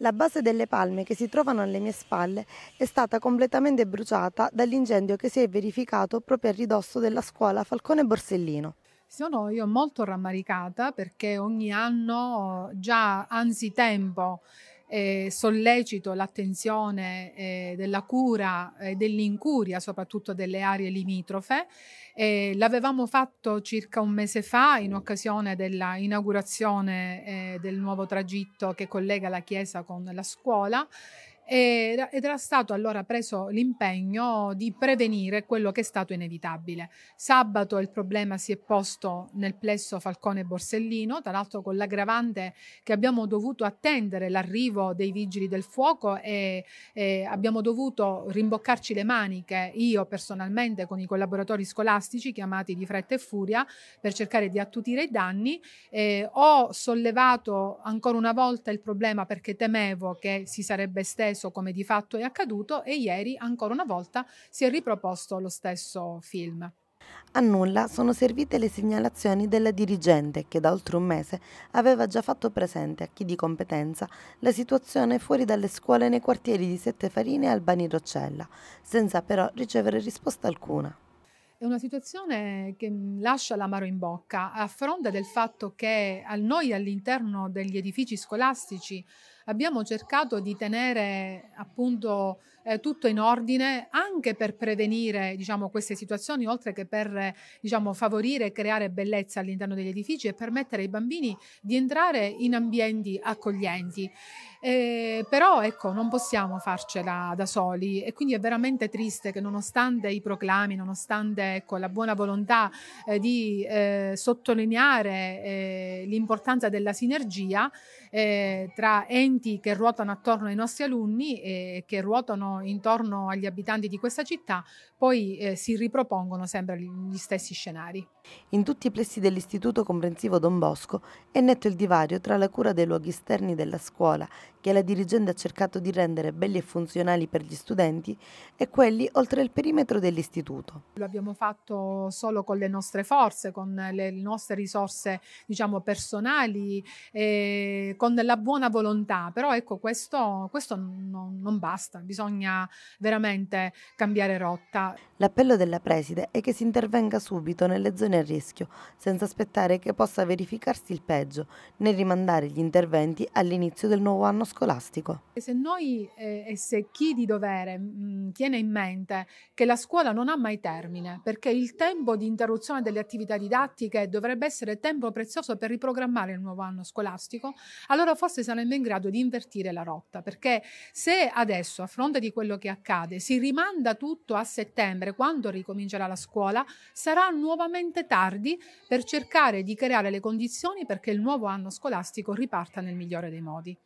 La base delle palme che si trovano alle mie spalle è stata completamente bruciata dall'incendio che si è verificato proprio a ridosso della scuola Falcone Borsellino. Sono io molto rammaricata perché ogni anno già anzitempo eh, sollecito l'attenzione eh, della cura e eh, dell'incuria soprattutto delle aree limitrofe. Eh, l'avevamo fatto circa un mese fa in occasione dell'inaugurazione eh, del nuovo tragitto che collega la chiesa con la scuola ed era stato allora preso l'impegno di prevenire quello che è stato inevitabile. Sabato il problema si è posto nel plesso Falcone Borsellino, tra l'altro con l'aggravante che abbiamo dovuto attendere l'arrivo dei vigili del fuoco e, e abbiamo dovuto rimboccarci le maniche, io personalmente con i collaboratori scolastici chiamati di fretta e furia per cercare di attutire i danni. Eh, ho sollevato ancora una volta il problema perché temevo che si sarebbe esteso ripreso come di fatto è accaduto e ieri ancora una volta si è riproposto lo stesso film. A nulla sono servite le segnalazioni della dirigente che da oltre un mese aveva già fatto presente a chi di competenza la situazione fuori dalle scuole nei quartieri di Settefarine e Albani Roccella, senza però ricevere risposta alcuna. È una situazione che lascia l'amaro in bocca a fronte del fatto che a noi all'interno degli edifici scolastici abbiamo cercato di tenere appunto eh, tutto in ordine anche per prevenire diciamo, queste situazioni, oltre che per diciamo, favorire e creare bellezza all'interno degli edifici e permettere ai bambini di entrare in ambienti accoglienti. Eh, però ecco, non possiamo farcela da soli e quindi è veramente triste che nonostante i proclami, nonostante ecco, la buona volontà eh, di eh, sottolineare eh, l'importanza della sinergia eh, tra enti spunti che ruotano attorno ai nostri alunni e che ruotano intorno agli abitanti di questa città, poi eh, si ripropongono sempre gli stessi scenari. In tutti i plessi dell'Istituto Comprensivo Don Bosco è netto il divario tra la cura dei luoghi esterni della scuola, che la dirigente ha cercato di rendere belli e funzionali per gli studenti, e quelli oltre il perimetro dell'Istituto. Lo abbiamo fatto solo con le nostre forze, con le nostre risorse diciamo, personali, eh, con la buona volontà, però ecco questo, questo non, non basta, bisogna veramente cambiare rotta. L'appello della preside è che si intervenga subito nelle zone il rischio, senza aspettare che possa verificarsi il peggio, né rimandare gli interventi all'inizio del nuovo anno scolastico. Se noi eh, e se chi di dovere mh, mm, tiene in mente che la scuola non ha mai termine, perché il tempo di interruzione delle attività didattiche dovrebbe essere tempo prezioso per riprogrammare il nuovo anno scolastico, allora forse saremmo in grado di invertire la rotta, perché se adesso a fronte di quello che accade si rimanda tutto a settembre, quando ricomincerà la scuola, sarà nuovamente tardi per cercare di creare le condizioni perché il nuovo anno scolastico riparta nel migliore dei modi.